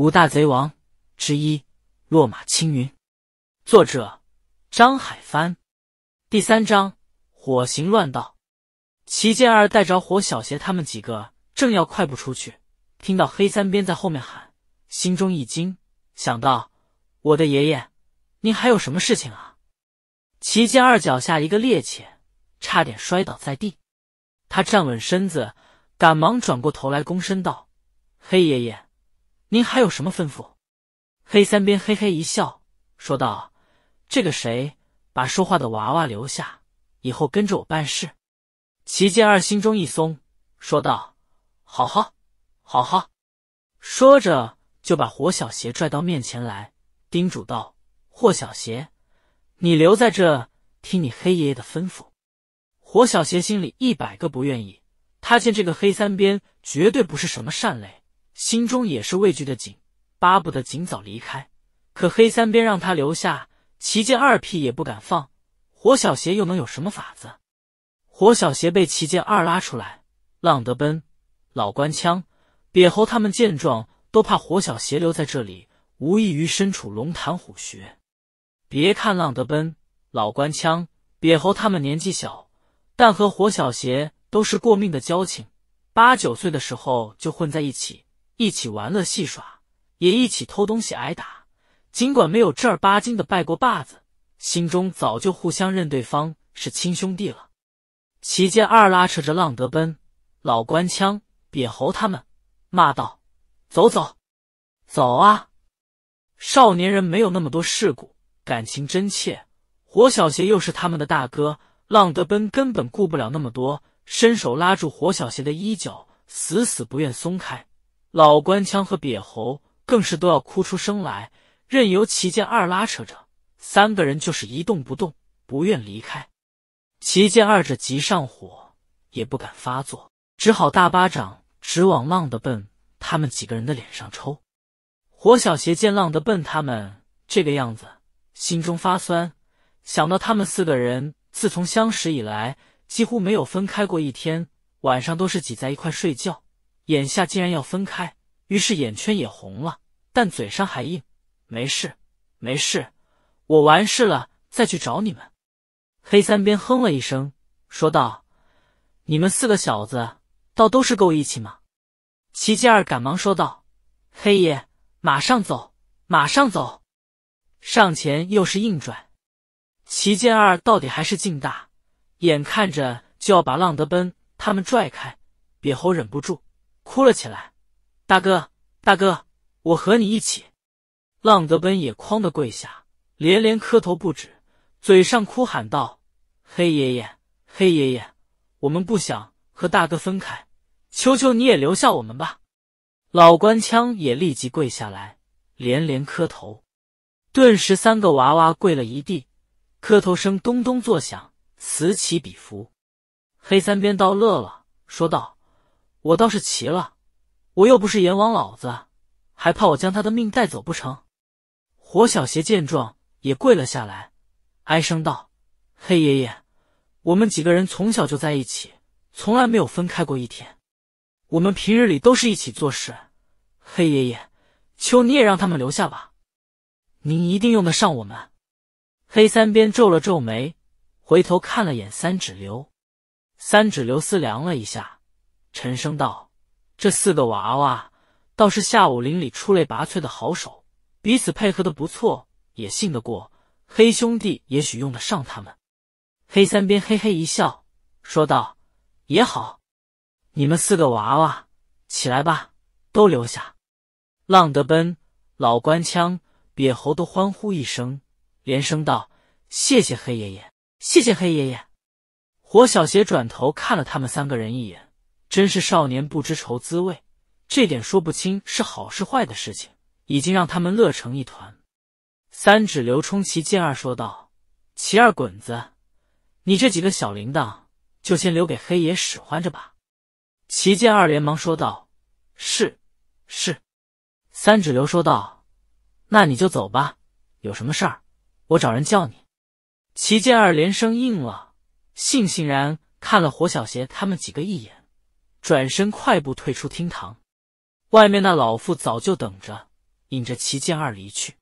五大贼王之一，落马青云。作者：张海帆。第三章：火行乱道。齐剑二带着火小邪他们几个正要快步出去，听到黑三鞭在后面喊，心中一惊，想到：“我的爷爷，您还有什么事情啊？”齐剑二脚下一个趔趄，差点摔倒在地。他站稳身子，赶忙转过头来，躬身道：“黑爷爷。”您还有什么吩咐？黑三鞭嘿嘿一笑，说道：“这个谁，把说话的娃娃留下，以后跟着我办事。”齐建二心中一松，说道：“好好，好好。”说着就把霍小邪拽到面前来，叮嘱道：“霍小邪，你留在这，听你黑爷爷的吩咐。”霍小邪心里一百个不愿意，他见这个黑三鞭绝对不是什么善类。心中也是畏惧的紧，巴不得尽早离开。可黑三鞭让他留下，旗舰二屁也不敢放。火小邪又能有什么法子？火小邪被旗舰二拉出来，浪得奔、老官枪、瘪猴他们见状，都怕火小邪留在这里，无异于身处龙潭虎穴。别看浪得奔、老官枪、瘪猴他们年纪小，但和火小邪都是过命的交情，八九岁的时候就混在一起。一起玩乐戏耍，也一起偷东西挨打。尽管没有正儿八经的拜过把子，心中早就互相认对方是亲兄弟了。齐间二拉扯着浪德奔、老官腔瘪猴他们，骂道：“走走走啊！”少年人没有那么多世故，感情真切。火小邪又是他们的大哥，浪德奔根本顾不了那么多，伸手拉住火小邪的衣角，死死不愿松开。老官腔和瘪猴更是都要哭出声来，任由齐剑二拉扯着，三个人就是一动不动，不愿离开。齐剑二这急上火也不敢发作，只好大巴掌直往浪的笨他们几个人的脸上抽。火小邪见浪的笨他们这个样子，心中发酸，想到他们四个人自从相识以来几乎没有分开过一天，晚上都是挤在一块睡觉。眼下竟然要分开，于是眼圈也红了，但嘴上还硬：“没事，没事，我完事了再去找你们。”黑三鞭哼了一声，说道：“你们四个小子倒都是够义气嘛。”齐剑二赶忙说道：“黑爷，马上走，马上走！”上前又是硬拽。齐剑二到底还是劲大，眼看着就要把浪德奔他们拽开，瘪猴忍不住。哭了起来，大哥，大哥，我和你一起。浪德奔也哐的跪下，连连磕头不止，嘴上哭喊道：“黑爷爷，黑爷爷，我们不想和大哥分开，求求你也留下我们吧！”老官腔也立即跪下来，连连磕头。顿时，三个娃娃跪了一地，磕头声咚咚作响，此起彼伏。黑三鞭倒乐了，说道。我倒是齐了，我又不是阎王老子，还怕我将他的命带走不成？火小邪见状也跪了下来，哀声道：“黑爷爷，我们几个人从小就在一起，从来没有分开过一天。我们平日里都是一起做事。黑爷爷，求你也让他们留下吧，您一定用得上我们。”黑三鞭皱了皱眉，回头看了眼三指流，三指流思量了一下。沉声道：“这四个娃娃倒是下午林里出类拔萃的好手，彼此配合的不错，也信得过。黑兄弟也许用得上他们。”黑三鞭嘿嘿一笑，说道：“也好，你们四个娃娃起来吧，都留下。”浪得奔、老官腔、瘪猴都欢呼一声，连声道：“谢谢黑爷爷，谢谢黑爷爷！”火小邪转头看了他们三个人一眼。真是少年不知愁滋味，这点说不清是好是坏的事情，已经让他们乐成一团。三指流冲齐剑二说道：“齐二滚子，你这几个小铃铛就先留给黑爷使唤着吧。”齐剑二连忙说道：“是，是。”三指流说道：“那你就走吧，有什么事儿，我找人叫你。”齐剑二连声应了，悻悻然看了火小邪他们几个一眼。转身快步退出厅堂，外面那老妇早就等着，引着齐剑二离去。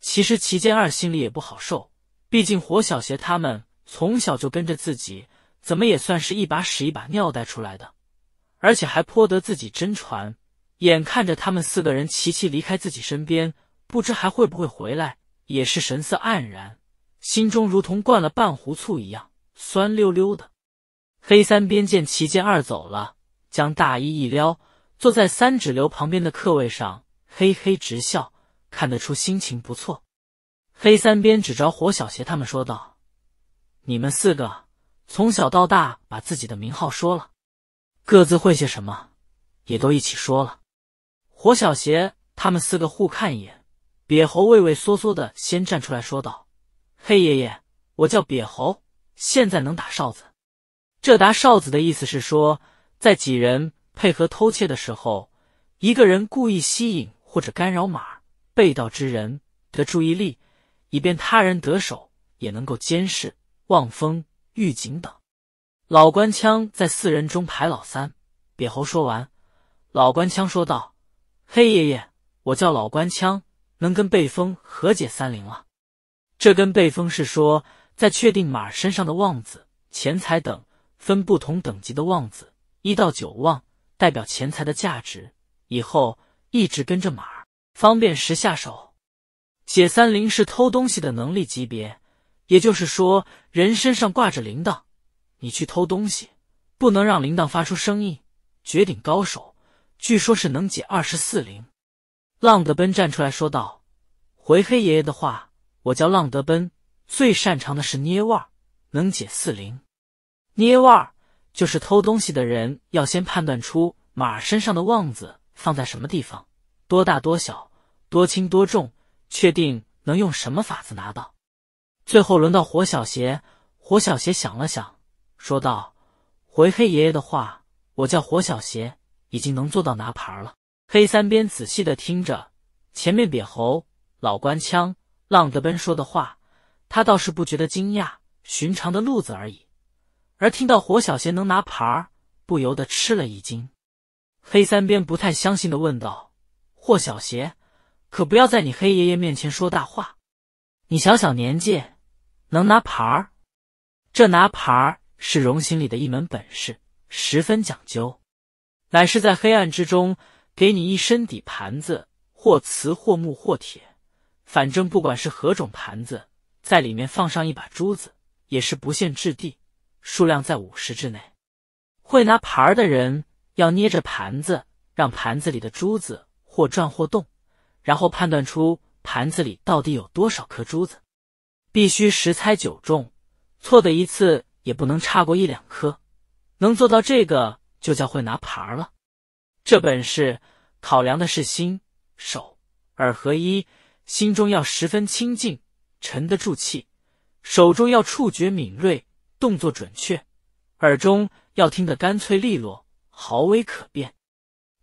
其实齐剑二心里也不好受，毕竟火小邪他们从小就跟着自己，怎么也算是一把屎一把尿带出来的，而且还颇得自己真传。眼看着他们四个人齐齐离开自己身边，不知还会不会回来，也是神色黯然，心中如同灌了半壶醋一样酸溜溜的。黑三边见齐剑二走了。将大衣一撩，坐在三指流旁边的客位上，嘿嘿直笑，看得出心情不错。黑三鞭指着火小邪他们说道：“你们四个从小到大把自己的名号说了，各自会些什么，也都一起说了。”火小邪他们四个互看一眼，瘪猴畏畏缩缩的先站出来说道：“黑爷爷，我叫瘪猴，现在能打哨子。这打哨子的意思是说。”在几人配合偷窃的时候，一个人故意吸引或者干扰马被盗之人的注意力，以便他人得手，也能够监视、望风、预警等。老官腔在四人中排老三。瘪猴说完，老官腔说道：“黑爷爷，我叫老官腔，能跟被风和解三灵了。这跟被风是说，在确定马身上的旺子、钱财等分不同等级的旺子。”一到九旺代表钱财的价值，以后一直跟着马儿，方便时下手。解三灵是偷东西的能力级别，也就是说人身上挂着铃铛，你去偷东西不能让铃铛发出声音。绝顶高手，据说是能解二十四铃。浪德奔站出来说道：“回黑爷爷的话，我叫浪德奔，最擅长的是捏腕，能解四灵。捏腕。”就是偷东西的人要先判断出马身上的旺子放在什么地方，多大多小，多轻多重，确定能用什么法子拿到。最后轮到火小邪，火小邪想了想，说道：“回黑爷爷的话，我叫火小邪，已经能做到拿牌了。”黑三鞭仔细的听着前面瘪猴、老官腔、浪得奔说的话，他倒是不觉得惊讶，寻常的路子而已。而听到火小贤能拿盘儿，不由得吃了一惊。黑三鞭不太相信的问道：“霍小贤，可不要在你黑爷爷面前说大话。你小小年纪能拿盘儿？这拿盘儿是荣行里的一门本事，十分讲究。乃是在黑暗之中，给你一身底盘子，或瓷，或木，或铁，反正不管是何种盘子，在里面放上一把珠子，也是不限质地。”数量在五十之内，会拿牌的人要捏着盘子，让盘子里的珠子或转或动，然后判断出盘子里到底有多少颗珠子。必须十猜九中，错的一次也不能差过一两颗。能做到这个，就叫会拿牌了。这本事考量的是心、手、耳合一，心中要十分清静，沉得住气，手中要触觉敏锐。动作准确，耳中要听得干脆利落，毫微可辨。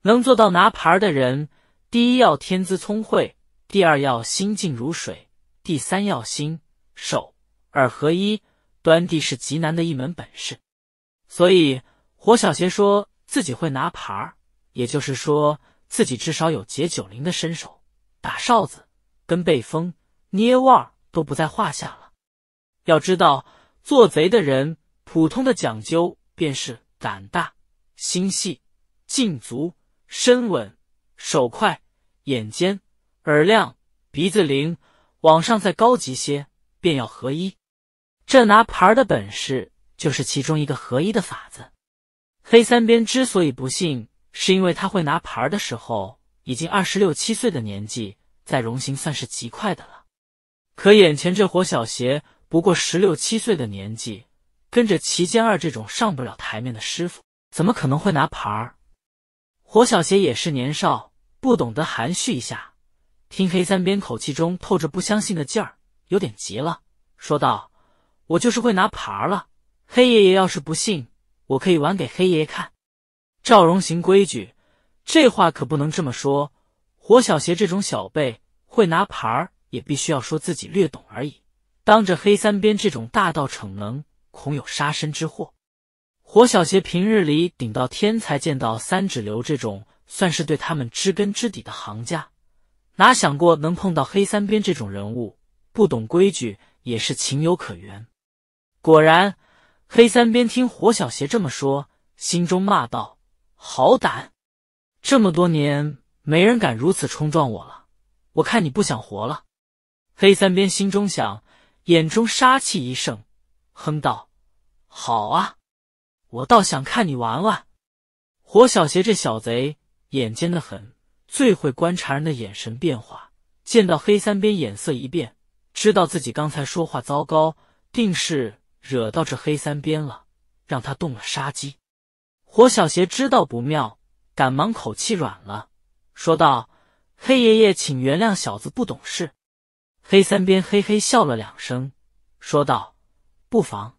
能做到拿牌的人，第一要天资聪慧，第二要心静如水，第三要心手耳合一。端地是极难的一门本事。所以，火小邪说自己会拿牌，也就是说自己至少有解九灵的身手，打哨子、跟背风、捏腕都不在话下了。要知道。做贼的人，普通的讲究便是胆大、心细、劲足、身稳、手快、眼尖、耳亮、鼻子灵。往上再高级些，便要合一。这拿牌的本事，就是其中一个合一的法子。黑三鞭之所以不信，是因为他会拿牌的时候，已经二十六七岁的年纪，在容行算是极快的了。可眼前这伙小邪。不过十六七岁的年纪，跟着齐肩二这种上不了台面的师傅，怎么可能会拿牌儿？火小邪也是年少，不懂得含蓄一下，听黑三边口气中透着不相信的劲儿，有点急了，说道：“我就是会拿牌了，黑爷爷要是不信，我可以玩给黑爷爷看。”赵荣行规矩，这话可不能这么说。火小邪这种小辈会拿牌，也必须要说自己略懂而已。当着黑三边这种大道逞能，恐有杀身之祸。火小邪平日里顶到天才，见到三指流这种算是对他们知根知底的行家，哪想过能碰到黑三边这种人物？不懂规矩也是情有可原。果然，黑三边听火小邪这么说，心中骂道：“好胆！这么多年没人敢如此冲撞我了，我看你不想活了。”黑三边心中想。眼中杀气一盛，哼道：“好啊，我倒想看你玩玩。”火小邪这小贼眼尖的很，最会观察人的眼神变化。见到黑三边眼色一变，知道自己刚才说话糟糕，定是惹到这黑三边了，让他动了杀机。火小邪知道不妙，赶忙口气软了，说道：“黑爷爷，请原谅小子不懂事。”黑三边嘿嘿笑了两声，说道：“不妨，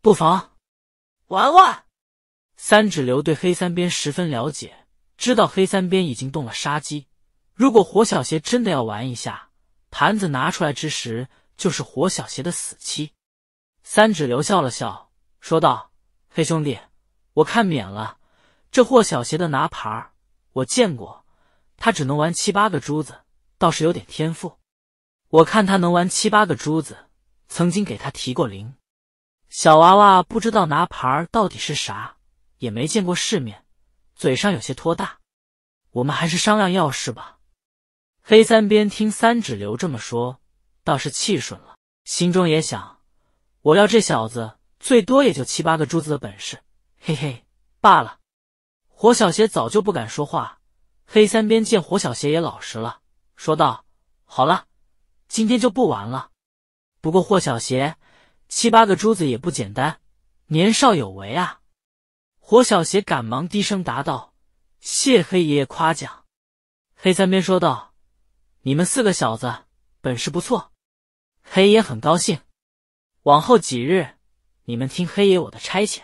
不妨，玩玩。”三指流对黑三边十分了解，知道黑三边已经动了杀机。如果火小邪真的要玩一下，盘子拿出来之时，就是火小邪的死期。三指流笑了笑，说道：“黑兄弟，我看免了。这霍小邪的拿盘，我见过，他只能玩七八个珠子，倒是有点天赋。”我看他能玩七八个珠子，曾经给他提过零。小娃娃不知道拿牌到底是啥，也没见过世面，嘴上有些拖大。我们还是商量要事吧。黑三边听三指流这么说，倒是气顺了，心中也想：我要这小子最多也就七八个珠子的本事，嘿嘿，罢了。火小邪早就不敢说话。黑三边见火小邪也老实了，说道：“好了。”今天就不玩了。不过霍小邪七八个珠子也不简单，年少有为啊！霍小邪赶忙低声答道：“谢黑爷爷夸奖。”黑三边说道：“你们四个小子本事不错，黑爷很高兴。往后几日，你们听黑爷我的差遣。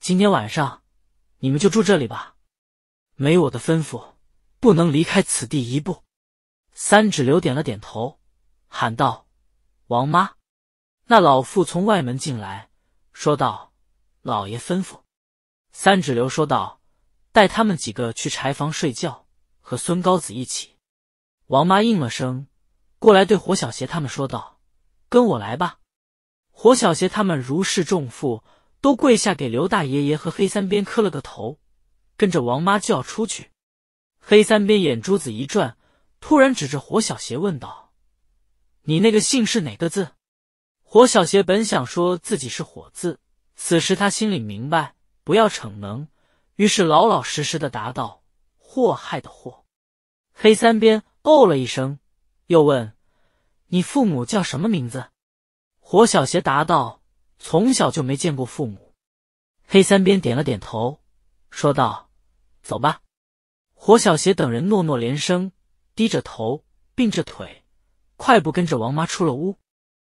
今天晚上，你们就住这里吧，没我的吩咐，不能离开此地一步。”三指流点了点头。喊道：“王妈。”那老妇从外门进来，说道：“老爷吩咐。”三指流说道：“带他们几个去柴房睡觉，和孙高子一起。”王妈应了声，过来对火小邪他们说道：“跟我来吧。”火小邪他们如释重负，都跪下给刘大爷爷和黑三鞭磕了个头，跟着王妈就要出去。黑三鞭眼珠子一转，突然指着火小邪问道：你那个姓是哪个字？火小邪本想说自己是火字，此时他心里明白，不要逞能，于是老老实实的答道：“祸害的祸。”黑三边哦了一声，又问：“你父母叫什么名字？”火小邪答道：“从小就没见过父母。”黑三边点了点头，说道：“走吧。”火小邪等人诺诺连声，低着头，并着腿。快步跟着王妈出了屋，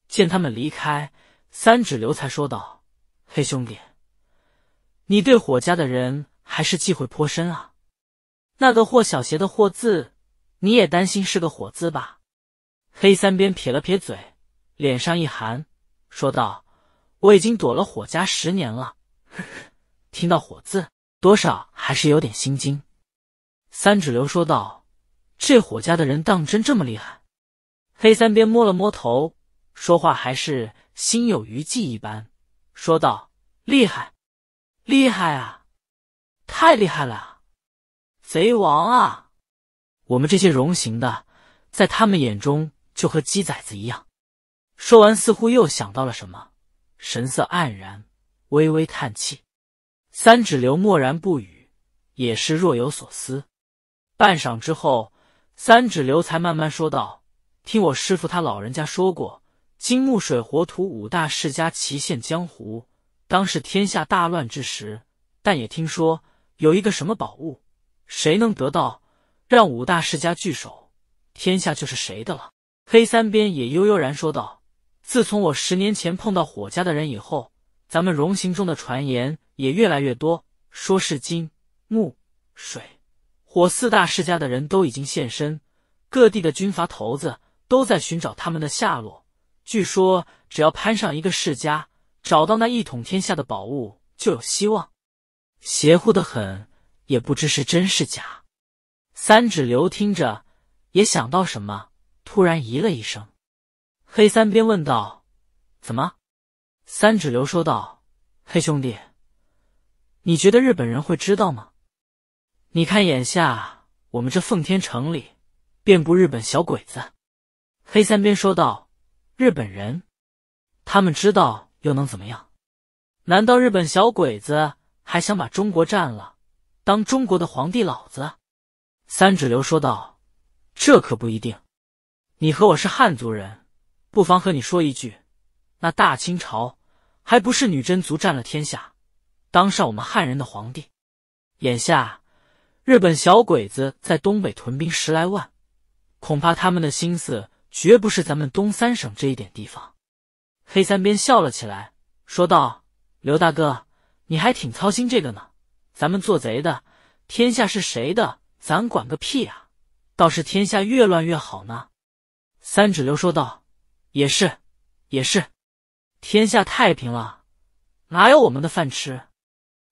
见他们离开，三指流才说道：“黑兄弟，你对火家的人还是忌讳颇深啊。那个霍小邪的霍字，你也担心是个火字吧？”黑三边撇了撇嘴，脸上一寒，说道：“我已经躲了火家十年了，呵呵，听到火字，多少还是有点心惊。”三指流说道：“这火家的人当真这么厉害？”黑三边摸了摸头，说话还是心有余悸一般，说道：“厉害，厉害啊！太厉害了！贼王啊！我们这些容形的，在他们眼中就和鸡崽子一样。”说完，似乎又想到了什么，神色黯然，微微叹气。三指流默然不语，也是若有所思。半晌之后，三指流才慢慢说道。听我师傅他老人家说过，金木水火土五大世家齐现江湖，当是天下大乱之时。但也听说有一个什么宝物，谁能得到，让五大世家聚首，天下就是谁的了。黑三鞭也悠悠然说道：“自从我十年前碰到火家的人以后，咱们荣行中的传言也越来越多，说是金木水火四大世家的人都已经现身，各地的军阀头子。”都在寻找他们的下落。据说只要攀上一个世家，找到那一统天下的宝物，就有希望。邪乎的很，也不知是真是假。三指流听着，也想到什么，突然咦了一声。黑三边问道：“怎么？”三指流说道：“黑兄弟，你觉得日本人会知道吗？你看眼下我们这奉天城里遍布日本小鬼子。”黑三边说道：“日本人，他们知道又能怎么样？难道日本小鬼子还想把中国占了，当中国的皇帝老子？”三指流说道：“这可不一定。你和我是汉族人，不妨和你说一句：那大清朝还不是女真族占了天下，当上我们汉人的皇帝？眼下，日本小鬼子在东北屯兵十来万，恐怕他们的心思。”绝不是咱们东三省这一点地方，黑三边笑了起来，说道：“刘大哥，你还挺操心这个呢。咱们做贼的，天下是谁的，咱管个屁啊！倒是天下越乱越好呢。”三指刘说道：“也是，也是，天下太平了，哪有我们的饭吃？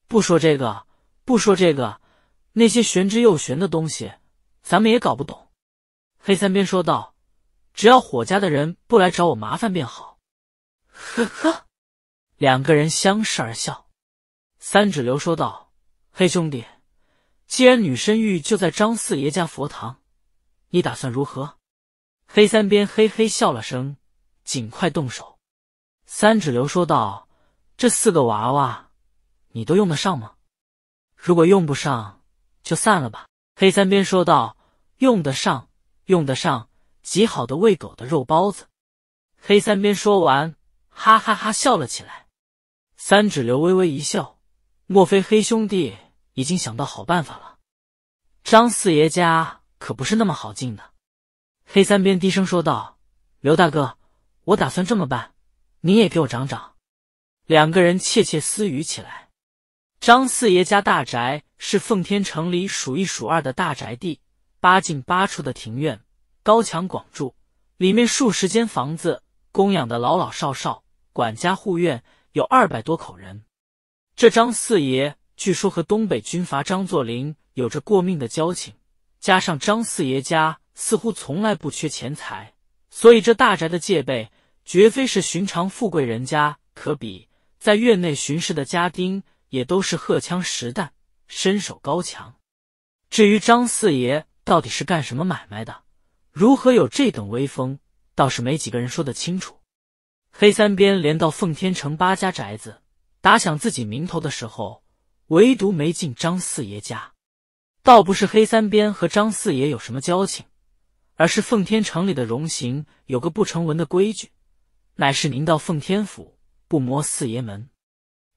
不说这个，不说这个，那些玄之又玄的东西，咱们也搞不懂。”黑三边说道。只要火家的人不来找我麻烦便好。呵呵，两个人相视而笑。三指流说道：“黑兄弟，既然女身玉就在张四爷家佛堂，你打算如何？”黑三鞭嘿嘿笑了声：“尽快动手。”三指流说道：“这四个娃娃，你都用得上吗？如果用不上，就散了吧。”黑三鞭说道：“用得上，用得上。”极好的喂狗的肉包子，黑三边说完，哈哈哈笑了起来。三指刘微微一笑，莫非黑兄弟已经想到好办法了？张四爷家可不是那么好进的。黑三边低声说道：“刘大哥，我打算这么办，你也给我长长。”两个人窃窃私语起来。张四爷家大宅是奉天城里数一数二的大宅地，八进八出的庭院。高墙广筑，里面数十间房子，供养的老老少少、管家护院有二百多口人。这张四爷据说和东北军阀张作霖有着过命的交情，加上张四爷家似乎从来不缺钱财，所以这大宅的戒备绝非是寻常富贵人家可比。在院内巡视的家丁也都是荷枪实弹，身手高强。至于张四爷到底是干什么买卖的？如何有这等威风？倒是没几个人说得清楚。黑三鞭连到奉天城八家宅子打响自己名头的时候，唯独没进张四爷家。倒不是黑三鞭和张四爷有什么交情，而是奉天城里的荣行有个不成文的规矩，乃是您到奉天府不摸四爷门。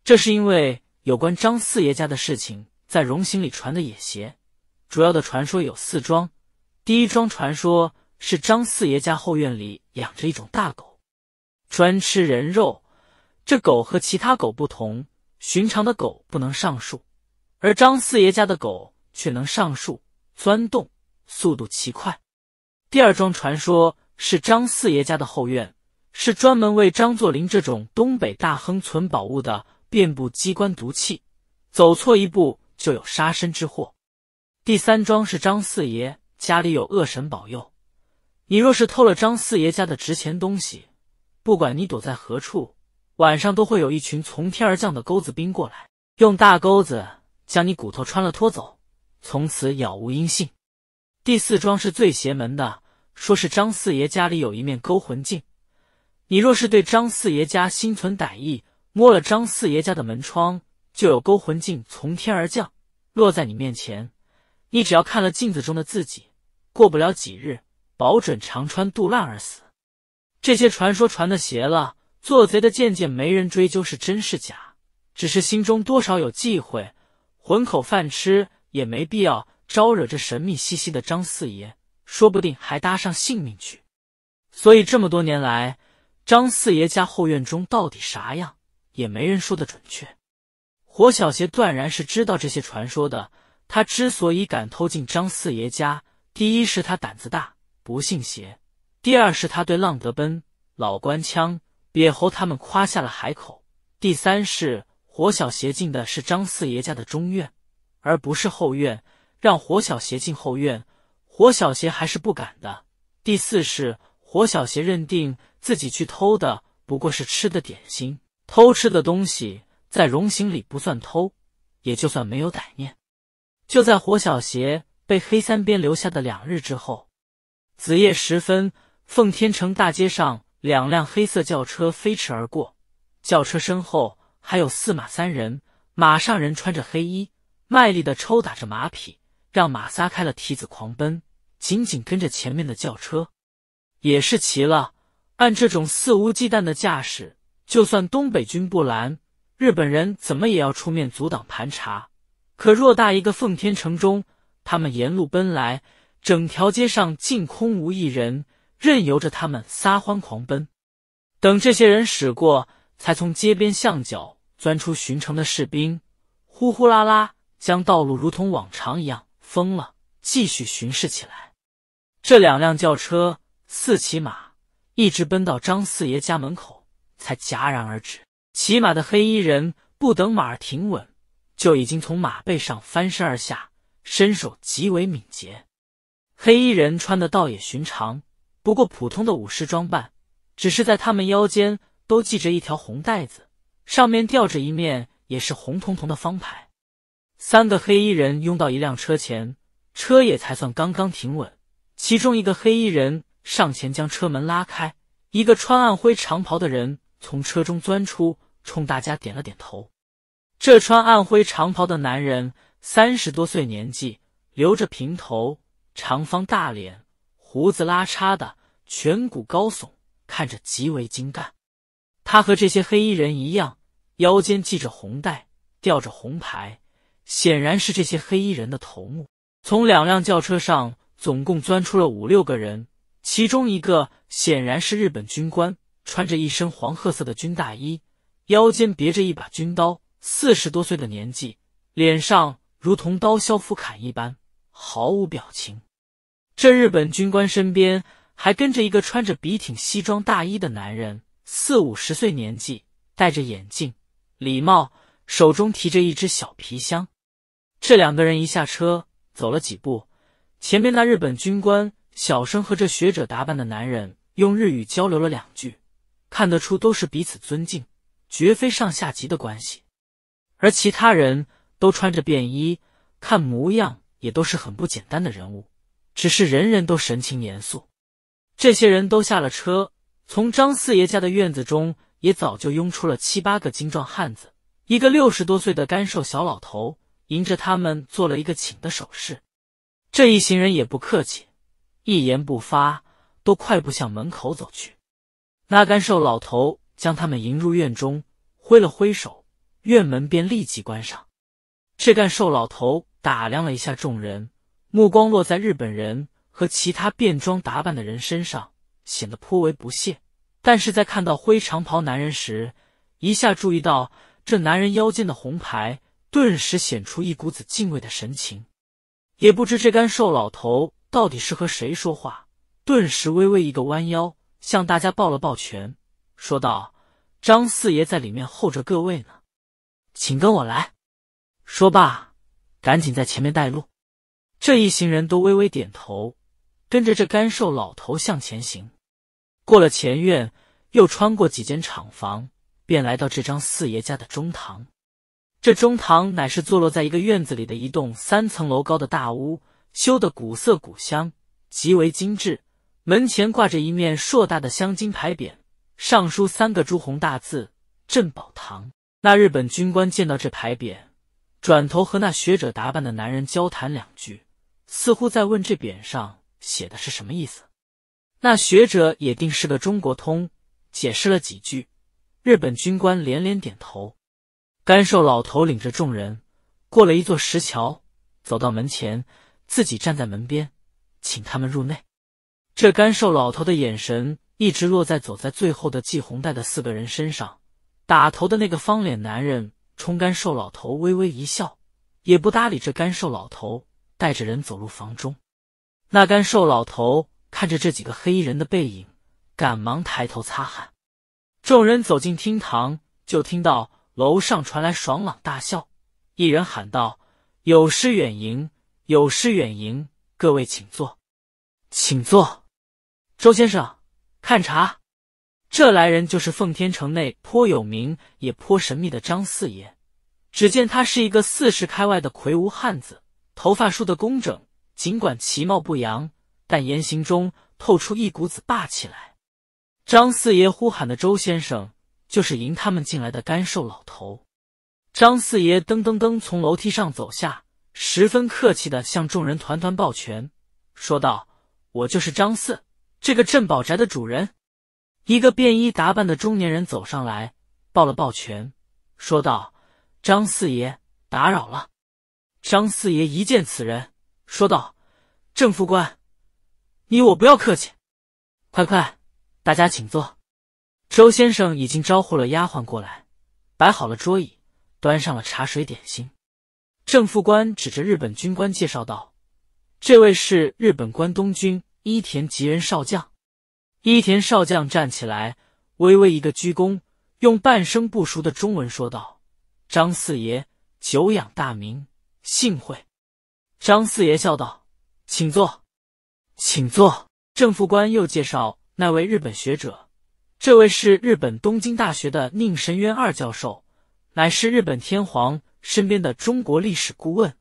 这是因为有关张四爷家的事情，在荣行里传的也邪。主要的传说有四桩。第一桩传说是张四爷家后院里养着一种大狗，专吃人肉。这狗和其他狗不同，寻常的狗不能上树，而张四爷家的狗却能上树、钻洞，速度奇快。第二桩传说是张四爷家的后院是专门为张作霖这种东北大亨存宝物的，遍布机关毒气，走错一步就有杀身之祸。第三桩是张四爷。家里有恶神保佑，你若是偷了张四爷家的值钱东西，不管你躲在何处，晚上都会有一群从天而降的钩子兵过来，用大钩子将你骨头穿了拖走，从此杳无音信。第四桩是最邪门的，说是张四爷家里有一面勾魂镜，你若是对张四爷家心存歹意，摸了张四爷家的门窗，就有勾魂镜从天而降，落在你面前，你只要看了镜子中的自己。过不了几日，保准肠穿肚烂而死。这些传说传的邪了，做贼的渐渐没人追究是真是假，只是心中多少有忌讳，混口饭吃也没必要招惹这神秘兮兮的张四爷，说不定还搭上性命去。所以这么多年来，张四爷家后院中到底啥样，也没人说的准确。火小邪断然是知道这些传说的，他之所以敢偷进张四爷家。第一是他胆子大，不信邪；第二是他对浪德奔、老官腔、瘪猴他们夸下了海口；第三是火小邪进的是张四爷家的中院，而不是后院，让火小邪进后院，火小邪还是不敢的；第四是火小邪认定自己去偷的不过是吃的点心，偷吃的东西在荣刑里不算偷，也就算没有歹念。就在火小邪。被黑三鞭留下的两日之后，子夜时分，奉天城大街上两辆黑色轿车飞驰而过，轿车身后还有四马三人，马上人穿着黑衣，卖力的抽打着马匹，让马撒开了蹄子狂奔，紧紧跟着前面的轿车，也是齐了。按这种肆无忌惮的架势，就算东北军不拦，日本人怎么也要出面阻挡盘查。可偌大一个奉天城中，他们沿路奔来，整条街上竟空无一人，任由着他们撒欢狂奔。等这些人驶过，才从街边巷角钻出巡城的士兵，呼呼啦啦将道路如同往常一样封了，继续巡视起来。这两辆轿车，四骑马，一直奔到张四爷家门口，才戛然而止。骑马的黑衣人不等马儿停稳，就已经从马背上翻身而下。身手极为敏捷，黑衣人穿的倒也寻常，不过普通的武士装扮，只是在他们腰间都系着一条红带子，上面吊着一面也是红彤彤的方牌。三个黑衣人拥到一辆车前，车也才算刚刚停稳。其中一个黑衣人上前将车门拉开，一个穿暗灰长袍的人从车中钻出，冲大家点了点头。这穿暗灰长袍的男人。三十多岁年纪，留着平头，长方大脸，胡子拉碴的，颧骨高耸，看着极为精干。他和这些黑衣人一样，腰间系着红带，吊着红牌，显然是这些黑衣人的头目。从两辆轿车上总共钻出了五六个人，其中一个显然是日本军官，穿着一身黄褐色的军大衣，腰间别着一把军刀，四十多岁的年纪，脸上。如同刀削斧砍一般，毫无表情。这日本军官身边还跟着一个穿着笔挺西装大衣的男人，四五十岁年纪，戴着眼镜，礼貌，手中提着一只小皮箱。这两个人一下车，走了几步，前面那日本军官小声和这学者打扮的男人用日语交流了两句，看得出都是彼此尊敬，绝非上下级的关系。而其他人。都穿着便衣，看模样也都是很不简单的人物，只是人人都神情严肃。这些人都下了车，从张四爷家的院子中也早就拥出了七八个精壮汉子。一个六十多岁的干瘦小老头迎着他们做了一个请的手势。这一行人也不客气，一言不发，都快步向门口走去。那干瘦老头将他们迎入院中，挥了挥手，院门便立即关上。这干瘦老头打量了一下众人，目光落在日本人和其他便装打扮的人身上，显得颇为不屑。但是在看到灰长袍男人时，一下注意到这男人腰间的红牌，顿时显出一股子敬畏的神情。也不知这干瘦老头到底是和谁说话，顿时微微一个弯腰，向大家抱了抱拳，说道：“张四爷在里面候着各位呢，请跟我来。”说罢，赶紧在前面带路。这一行人都微微点头，跟着这干瘦老头向前行。过了前院，又穿过几间厂房，便来到这张四爷家的中堂。这中堂乃是坐落在一个院子里的一栋三层楼高的大屋，修的古色古香，极为精致。门前挂着一面硕大的镶金牌匾，上书三个朱红大字“镇宝堂”。那日本军官见到这牌匾。转头和那学者打扮的男人交谈两句，似乎在问这匾上写的是什么意思。那学者也定是个中国通，解释了几句。日本军官连连点头。干瘦老头领着众人过了一座石桥，走到门前，自己站在门边，请他们入内。这干瘦老头的眼神一直落在走在最后的季红带的四个人身上，打头的那个方脸男人。冲干瘦老头微微一笑，也不搭理这干瘦老头，带着人走入房中。那干瘦老头看着这几个黑衣人的背影，赶忙抬头擦汗。众人走进厅堂，就听到楼上传来爽朗大笑，一人喊道：“有失远迎，有失远迎，各位请坐，请坐，周先生，看茶。”这来人就是奉天城内颇有名也颇神秘的张四爷。只见他是一个四十开外的魁梧汉子，头发梳得工整，尽管其貌不扬，但言行中透出一股子霸气来。张四爷呼喊的周先生，就是迎他们进来的干瘦老头。张四爷噔噔噔从楼梯上走下，十分客气地向众人团团抱拳，说道：“我就是张四，这个镇宝宅的主人。”一个便衣打扮的中年人走上来，抱了抱拳，说道：“张四爷，打扰了。”张四爷一见此人，说道：“郑副官，你我不要客气，快快，大家请坐。”周先生已经招呼了丫鬟过来，摆好了桌椅，端上了茶水点心。郑副官指着日本军官介绍道：“这位是日本关东军伊田吉人少将。”伊田少将站起来，微微一个鞠躬，用半生不熟的中文说道：“张四爷，久仰大名，幸会。”张四爷笑道：“请坐，请坐。”郑副官又介绍那位日本学者：“这位是日本东京大学的宁神渊二教授，乃是日本天皇身边的中国历史顾问。”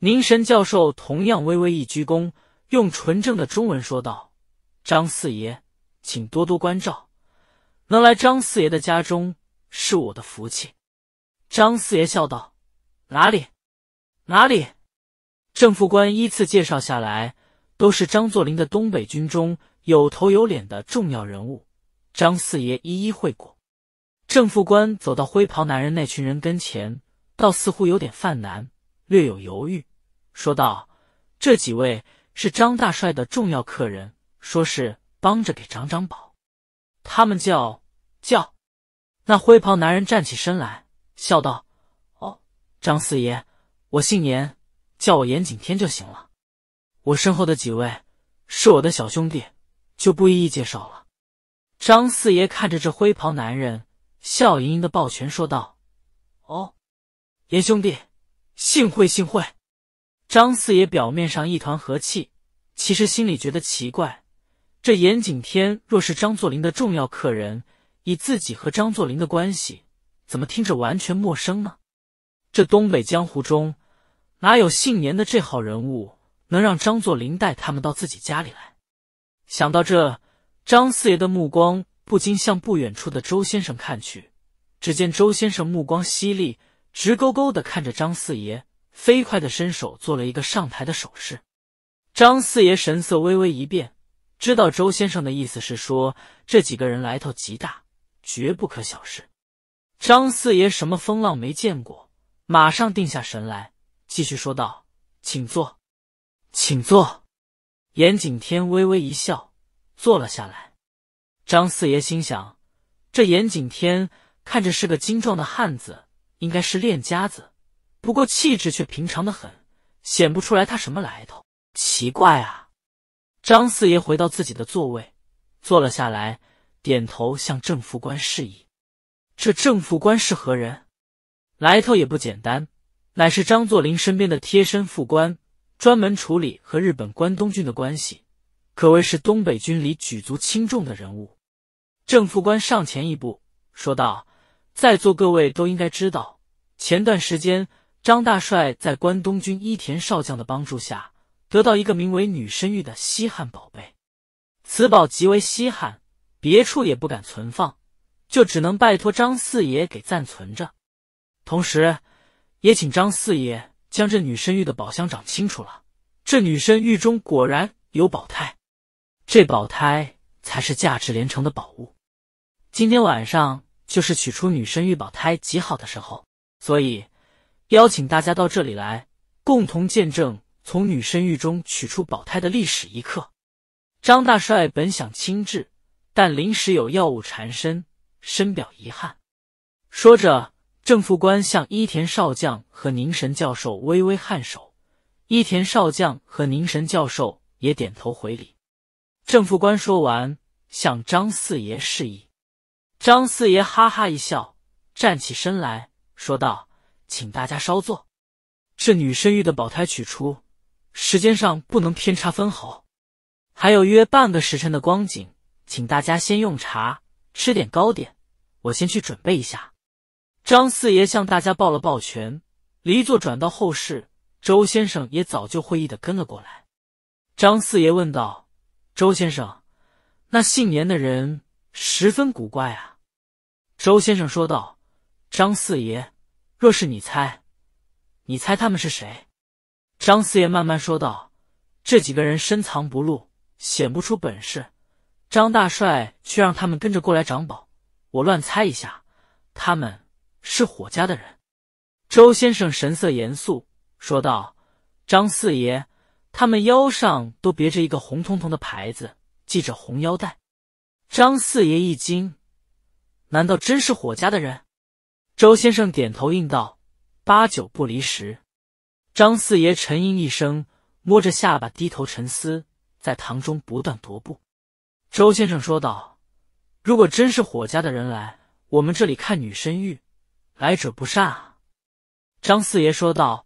宁神教授同样微微一鞠躬，用纯正的中文说道。张四爷，请多多关照。能来张四爷的家中是我的福气。张四爷笑道：“哪里，哪里。”郑副官依次介绍下来，都是张作霖的东北军中有头有脸的重要人物。张四爷一一会过。郑副官走到灰袍男人那群人跟前，倒似乎有点犯难，略有犹豫，说道：“这几位是张大帅的重要客人。”说是帮着给长长宝，他们叫叫那灰袍男人站起身来，笑道：“哦，张四爷，我姓严，叫我严景天就行了。我身后的几位是我的小兄弟，就不一一介绍了。”张四爷看着这灰袍男人，笑盈盈的抱拳说道：“哦，严兄弟，幸会幸会。”张四爷表面上一团和气，其实心里觉得奇怪。这严景天若是张作霖的重要客人，以自己和张作霖的关系，怎么听着完全陌生呢？这东北江湖中，哪有姓严的这号人物能让张作霖带他们到自己家里来？想到这，张四爷的目光不禁向不远处的周先生看去。只见周先生目光犀利，直勾勾的看着张四爷，飞快的伸手做了一个上台的手势。张四爷神色微微一变。知道周先生的意思是说，这几个人来头极大，绝不可小视。张四爷什么风浪没见过，马上定下神来，继续说道：“请坐，请坐。”严景天微微一笑，坐了下来。张四爷心想：这严景天看着是个精壮的汉子，应该是练家子，不过气质却平常的很，显不出来他什么来头。奇怪啊！张四爷回到自己的座位，坐了下来，点头向郑副官示意。这郑副官是何人？来头也不简单，乃是张作霖身边的贴身副官，专门处理和日本关东军的关系，可谓是东北军里举足轻重的人物。郑副官上前一步说道：“在座各位都应该知道，前段时间张大帅在关东军伊田少将的帮助下。”得到一个名为女身玉的稀罕宝贝，此宝极为稀罕，别处也不敢存放，就只能拜托张四爷给暂存着。同时，也请张四爷将这女身玉的宝箱找清楚了。这女身玉中果然有宝胎，这宝胎才是价值连城的宝物。今天晚上就是取出女身玉宝胎极好的时候，所以邀请大家到这里来，共同见证。从女身玉中取出保胎的历史一刻，张大帅本想亲制，但临时有药物缠身，深表遗憾。说着，郑副官向伊田少将和宁神教授微微颔首，伊田少将和宁神教授也点头回礼。郑副官说完，向张四爷示意。张四爷哈哈一笑，站起身来说道：“请大家稍坐，这女身玉的保胎取出。”时间上不能偏差分毫，还有约半个时辰的光景，请大家先用茶，吃点糕点，我先去准备一下。张四爷向大家抱了抱拳，离座转到后室。周先生也早就会意的跟了过来。张四爷问道：“周先生，那姓严的人十分古怪啊。”周先生说道：“张四爷，若是你猜，你猜他们是谁？”张四爷慢慢说道：“这几个人深藏不露，显不出本事。张大帅却让他们跟着过来掌宝。我乱猜一下，他们是火家的人。”周先生神色严肃说道：“张四爷，他们腰上都别着一个红彤彤的牌子，系着红腰带。”张四爷一惊：“难道真是火家的人？”周先生点头应道：“八九不离十。”张四爷沉吟一声，摸着下巴低头沉思，在堂中不断踱步。周先生说道：“如果真是火家的人来我们这里看女身玉，来者不善啊。”张四爷说道：“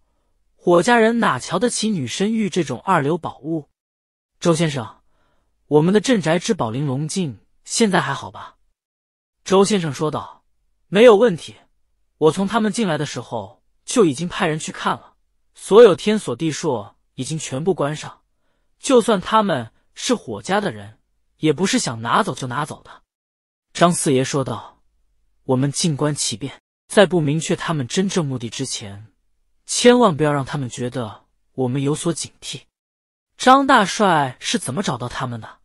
火家人哪瞧得起女身玉这种二流宝物？”周先生：“我们的镇宅之宝玲珑镜现在还好吧？”周先生说道：“没有问题，我从他们进来的时候就已经派人去看了。”所有天锁地锁已经全部关上，就算他们是火家的人，也不是想拿走就拿走的。”张四爷说道，“我们静观其变，在不明确他们真正目的之前，千万不要让他们觉得我们有所警惕。”张大帅是怎么找到他们的？”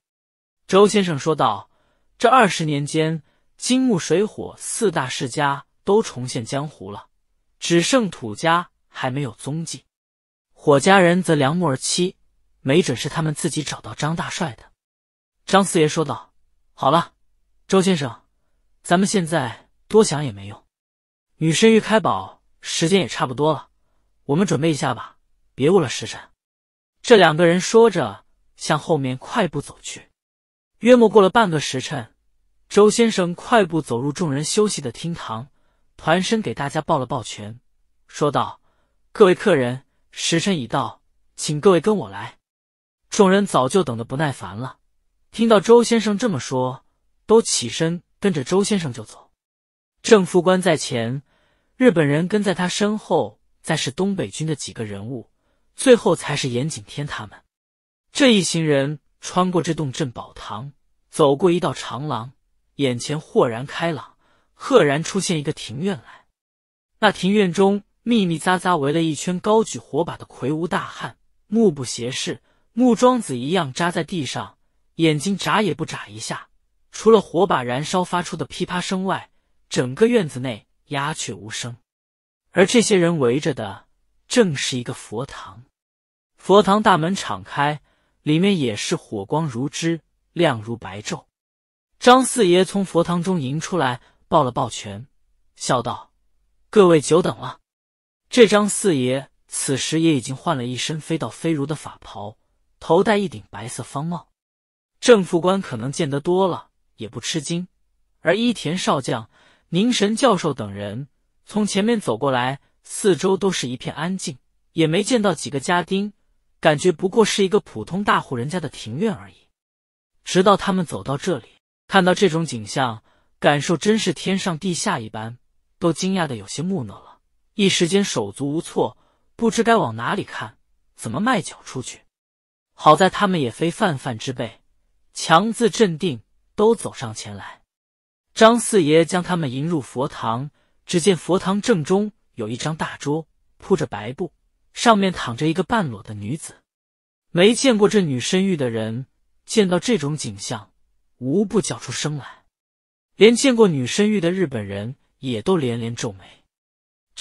周先生说道，“这二十年间，金木水火四大世家都重现江湖了，只剩土家。”还没有踪迹，火家人则良木而妻，没准是他们自己找到张大帅的。张四爷说道：“好了，周先生，咱们现在多想也没用。女神玉开宝时间也差不多了，我们准备一下吧，别误了时辰。”这两个人说着，向后面快步走去。约莫过了半个时辰，周先生快步走入众人休息的厅堂，团身给大家抱了抱拳，说道。各位客人，时辰已到，请各位跟我来。众人早就等得不耐烦了，听到周先生这么说，都起身跟着周先生就走。郑副官在前，日本人跟在他身后，再是东北军的几个人物，最后才是严景天他们。这一行人穿过这栋镇宝堂，走过一道长廊，眼前豁然开朗，赫然出现一个庭院来。那庭院中。密密匝匝围了一圈，高举火把的魁梧大汉，目不斜视，木桩子一样扎在地上，眼睛眨也不眨一下。除了火把燃烧发出的噼啪声外，整个院子内鸦雀无声。而这些人围着的，正是一个佛堂。佛堂大门敞开，里面也是火光如织，亮如白昼。张四爷从佛堂中迎出来，抱了抱拳，笑道：“各位久等了。”这张四爷此时也已经换了一身飞到飞如的法袍，头戴一顶白色方帽。正副官可能见得多了，也不吃惊。而伊田少将、宁神教授等人从前面走过来，四周都是一片安静，也没见到几个家丁，感觉不过是一个普通大户人家的庭院而已。直到他们走到这里，看到这种景象，感受真是天上地下一般，都惊讶的有些木讷了。一时间手足无措，不知该往哪里看，怎么迈脚出去。好在他们也非泛泛之辈，强自镇定，都走上前来。张四爷将他们迎入佛堂，只见佛堂正中有一张大桌，铺着白布，上面躺着一个半裸的女子。没见过这女身浴的人，见到这种景象，无不叫出声来；连见过女身浴的日本人，也都连连皱眉。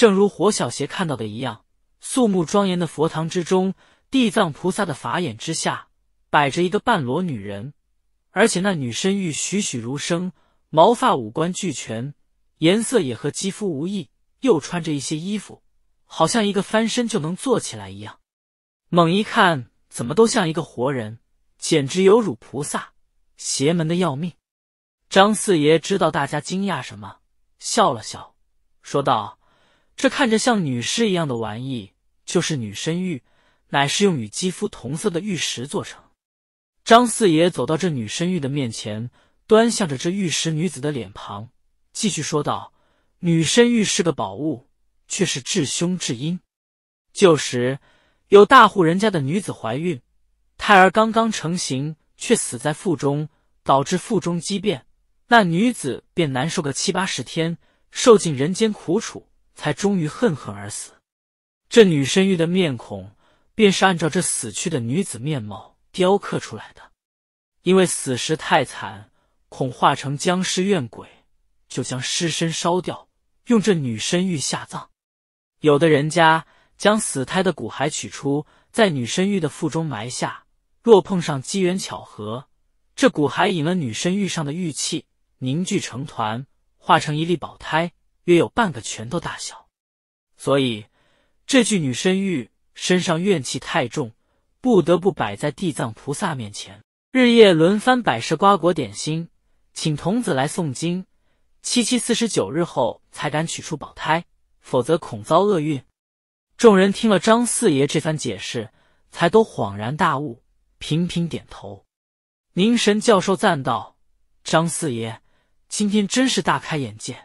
正如火小邪看到的一样，肃穆庄严的佛堂之中，地藏菩萨的法眼之下，摆着一个半裸女人，而且那女身玉栩栩如生，毛发五官俱全，颜色也和肌肤无异，又穿着一些衣服，好像一个翻身就能坐起来一样。猛一看，怎么都像一个活人，简直有辱菩萨，邪门的要命。张四爷知道大家惊讶什么，笑了笑，说道。这看着像女尸一样的玩意，就是女身玉，乃是用与肌肤同色的玉石做成。张四爷走到这女身玉的面前，端详着这玉石女子的脸庞，继续说道：“女身玉是个宝物，却是至凶至阴。旧时有大户人家的女子怀孕，胎儿刚刚成型，却死在腹中，导致腹中畸变，那女子便难受个七八十天，受尽人间苦楚。”才终于恨恨而死。这女身玉的面孔，便是按照这死去的女子面貌雕刻出来的。因为死时太惨，恐化成僵尸怨鬼，就将尸身烧掉，用这女身玉下葬。有的人家将死胎的骨骸取出，在女身玉的腹中埋下。若碰上机缘巧合，这骨骸引了女身玉上的玉气，凝聚成团，化成一粒宝胎。约有半个拳头大小，所以这具女身玉身上怨气太重，不得不摆在地藏菩萨面前，日夜轮番摆设瓜果点心，请童子来诵经，七七四十九日后才敢取出宝胎，否则恐遭厄运。众人听了张四爷这番解释，才都恍然大悟，频频点头。凝神教授赞道：“张四爷，今天真是大开眼界。”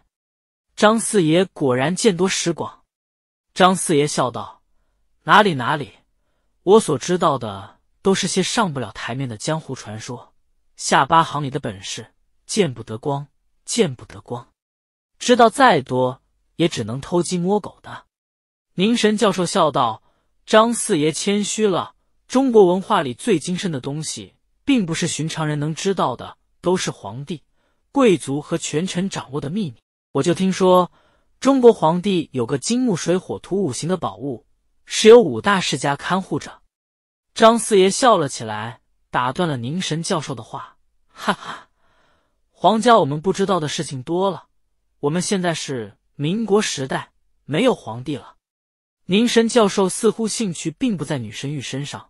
张四爷果然见多识广。张四爷笑道：“哪里哪里，我所知道的都是些上不了台面的江湖传说，下八行里的本事，见不得光，见不得光。知道再多，也只能偷鸡摸狗的。”凝神教授笑道：“张四爷谦虚了。中国文化里最精深的东西，并不是寻常人能知道的，都是皇帝、贵族和权臣掌握的秘密。”我就听说中国皇帝有个金木水火土五行的宝物，是由五大世家看护着。张四爷笑了起来，打断了凝神教授的话：“哈哈，皇家我们不知道的事情多了。我们现在是民国时代，没有皇帝了。”凝神教授似乎兴趣并不在女神玉身上，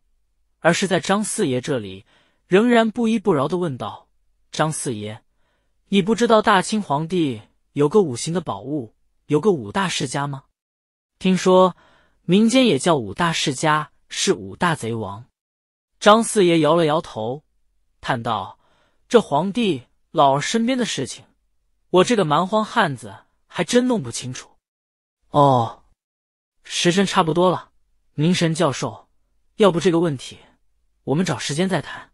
而是在张四爷这里，仍然不依不饶的问道：“张四爷，你不知道大清皇帝？”有个五行的宝物，有个五大世家吗？听说民间也叫五大世家，是五大贼王。张四爷摇了摇头，叹道：“这皇帝老儿身边的事情，我这个蛮荒汉子还真弄不清楚。”哦，时辰差不多了，宁神教授，要不这个问题，我们找时间再谈。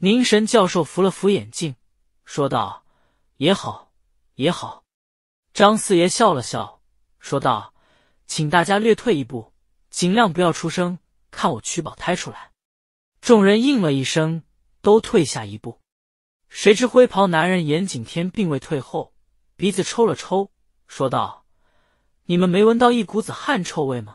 宁神教授扶了扶眼镜，说道：“也好，也好。”张四爷笑了笑，说道：“请大家略退一步，尽量不要出声，看我取宝胎出来。”众人应了一声，都退下一步。谁知灰袍男人严景天并未退后，鼻子抽了抽，说道：“你们没闻到一股子汗臭味吗？”